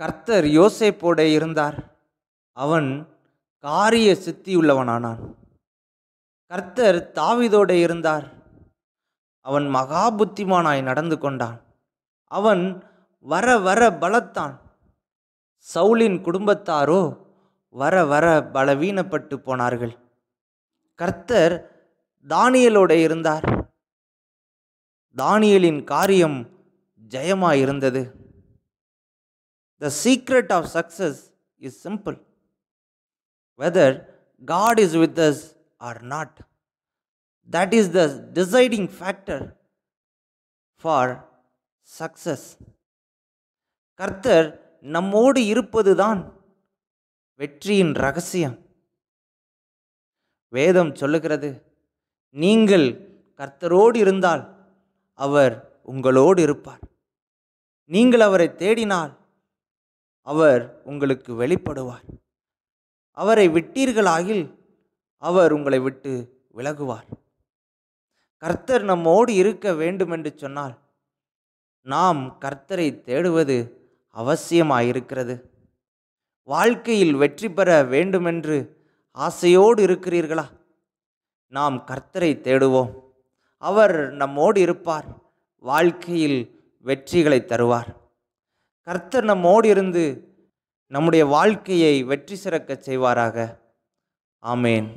கர்த்தர் யோசைப்போட இருந்தார் அவன் காரிய சித்தியுள்ளவனானான் கர்த்தர் தாவிதோட இருந்தார் அவன் மகா புத்திமானாய் நடந்து கொண்டான் அவன் வர வர பலத்தான் சவுலின் குடும்பத்தாரோ வர வர பலவீனப்பட்டு போனார்கள் கர்த்தர் தானியலோட இருந்தார் தானியலின் காரியம் ஜெயமாயிருந்தது The secret of success is simple whether God is with us or not. That is the deciding factor for success. கர்த்தர் நம்மோடு இருப்பதுதான் வெற்றியின் ரகசியம் வேதம் சொல்லுகிறது நீங்கள் கர்த்தரோடு இருந்தால் அவர் உங்களோடு இருப்பார் நீங்கள் அவரை தேடினால் அவர் உங்களுக்கு வெளிப்படுவார் அவரை விட்டீர்களாகில் அவர் உங்களை விட்டு விலகுவார் கர்த்தர் நம்மோடு இருக்க வேண்டும் என்று சொன்னால் நாம் கர்த்தரை தேடுவது அவசியமாயிருக்கிறது வாழ்க்கையில் வெற்றி பெற வேண்டுமென்று ஆசையோடு இருக்கிறீர்களா நாம் கர்த்தரை தேடுவோம் அவர் நம்மோடு இருப்பார் வாழ்க்கையில் வெற்றிகளை தருவார் கர்த்தர் நம்மோடு இருந்து நம்முடைய வாழ்க்கையை வெற்றி சிறக்கச் செய்வாராக ஆமேன்